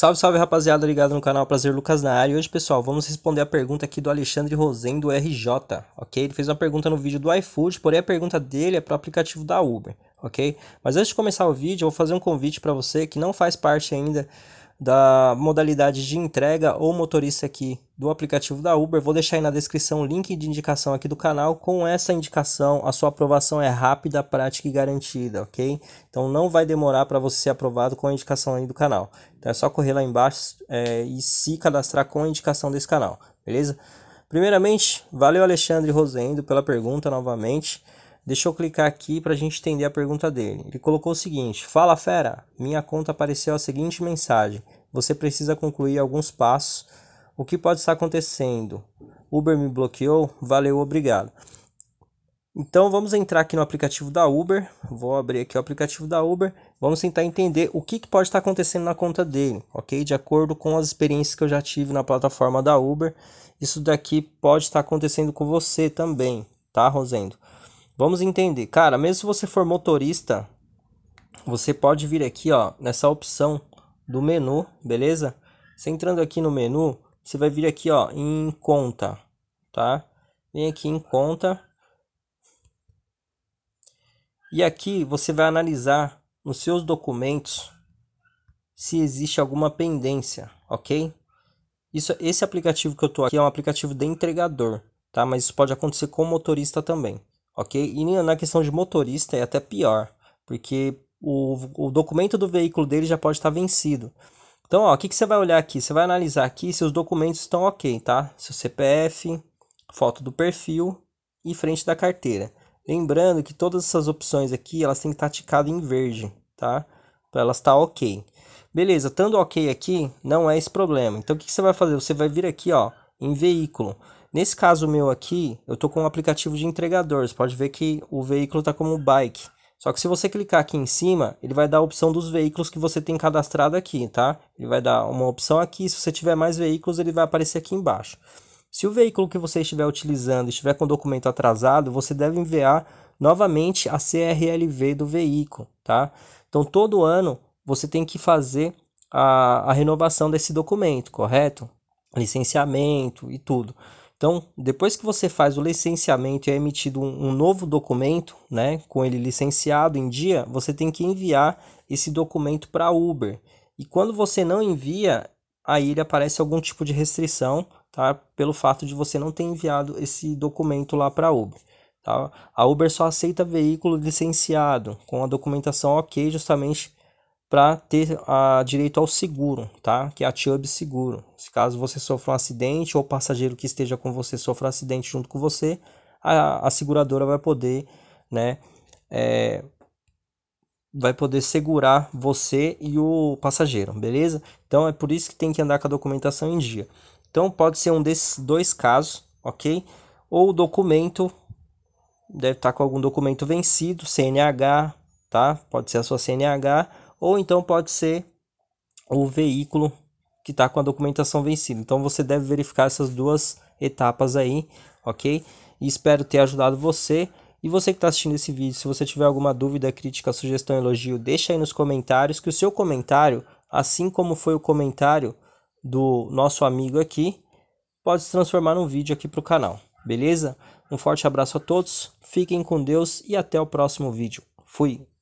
Salve, salve rapaziada ligado no canal Prazer Lucas na área. E hoje, pessoal, vamos responder a pergunta aqui do Alexandre Rosen do RJ, ok? Ele fez uma pergunta no vídeo do iFood, porém a pergunta dele é para o aplicativo da Uber, ok? Mas antes de começar o vídeo, eu vou fazer um convite para você que não faz parte ainda da modalidade de entrega ou motorista aqui do aplicativo da Uber. Vou deixar aí na descrição o link de indicação aqui do canal. Com essa indicação, a sua aprovação é rápida, prática e garantida, ok? Então não vai demorar para você ser aprovado com a indicação aí do canal. Então é só correr lá embaixo é, e se cadastrar com a indicação desse canal, beleza? Primeiramente, valeu Alexandre Rosendo pela pergunta novamente. Deixa eu clicar aqui para a gente entender a pergunta dele. Ele colocou o seguinte: Fala fera, minha conta apareceu a seguinte mensagem: você precisa concluir alguns passos. O que pode estar acontecendo? Uber me bloqueou? Valeu, obrigado. Então vamos entrar aqui no aplicativo da Uber. Vou abrir aqui o aplicativo da Uber. Vamos tentar entender o que, que pode estar acontecendo na conta dele, ok? De acordo com as experiências que eu já tive na plataforma da Uber, isso daqui pode estar acontecendo com você também, tá, Rosendo? Vamos entender. Cara, mesmo se você for motorista, você pode vir aqui, ó, nessa opção do menu, beleza? Você entrando aqui no menu, você vai vir aqui ó, em conta, tá? Vem aqui em conta. E aqui você vai analisar nos seus documentos se existe alguma pendência, ok? Isso, esse aplicativo que eu tô aqui é um aplicativo de entregador, tá? Mas isso pode acontecer com motorista também, ok? E na questão de motorista é até pior, porque o, o documento do veículo dele já pode estar vencido. Então, ó, o que, que você vai olhar aqui? Você vai analisar aqui se os documentos estão ok, tá? Seu CPF, foto do perfil e frente da carteira. Lembrando que todas essas opções aqui, elas têm que estar ticadas em verde, tá? Para elas estar ok. Beleza, estando ok aqui, não é esse problema. Então, o que, você vai fazer? Você vai vir aqui, ó, em veículo. Nesse caso meu aqui, eu tô com um aplicativo de entregador. Você pode ver que o veículo está como bike. Só que se você clicar aqui em cima, ele vai dar a opção dos veículos que você tem cadastrado aqui, tá? Ele vai dar uma opção aqui, se você tiver mais veículos, ele vai aparecer aqui embaixo. Se o veículo que você estiver utilizando estiver com documento atrasado, você deve enviar novamente a CRLV do veículo, tá? Então, todo ano, você tem que fazer a, a renovação desse documento, correto? Licenciamento e tudo. Então, depois que você faz o licenciamento e é emitido um, um novo documento, né, com ele licenciado em dia, você tem que enviar esse documento para a Uber. E quando você não envia, aí ele aparece algum tipo de restrição, tá? Pelo fato de você não ter enviado esse documento lá para a Uber. Tá? A Uber só aceita veículo licenciado com a documentação ok, justamente para ter a, ah, direito ao seguro, tá? Que é a Chubb Seguro. Se caso você sofra um acidente ou o passageiro que esteja com você sofra um acidente junto com você, a, a seguradora vai poder, né? É, vai poder segurar você e o passageiro, beleza? Então é por isso que tem que andar com a documentação em dia. Então pode ser um desses dois casos, ok? Ou o documento deve estar com algum documento vencido, CNH, tá? Pode ser a sua CNH ou então pode ser o veículo que está com a documentação vencida. Então você deve verificar essas duas etapas aí, ok? E espero ter ajudado você. E você que está assistindo esse vídeo, se você tiver alguma dúvida, crítica, sugestão, elogio, deixa aí nos comentários que o seu comentário, assim como foi o comentário do nosso amigo aqui, pode se transformar num vídeo aqui para o canal, beleza? Um forte abraço a todos, fiquem com Deus e até o próximo vídeo. Fui!